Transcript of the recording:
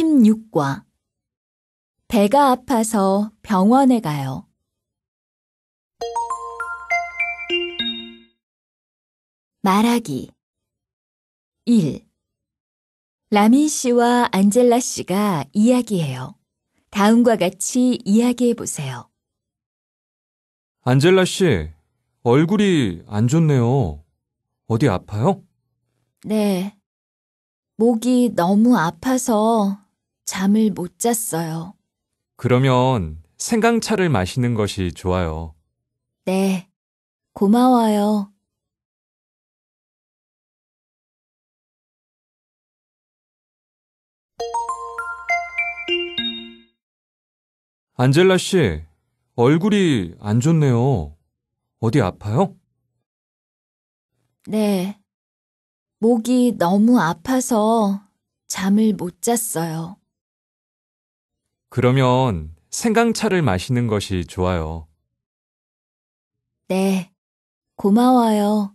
16과 배가 아파서 병원에 가요. 말하기 1. 라민 씨와 안젤라 씨가 이야기해요. 다음과 같이 이야기해 보세요. 안젤라 씨, 얼굴이 안 좋네요. 어디 아파요? 네. 목이 너무 아파서 잠을 못 잤어요. 그러면 생강차를 마시는 것이 좋아요. 네. 고마워요. 안젤라 씨, 얼굴이 안 좋네요. 어디 아파요? 네. 목이 너무 아파서 잠을 못 잤어요. 그러면 생강차를 마시는 것이 좋아요. 네, 고마워요.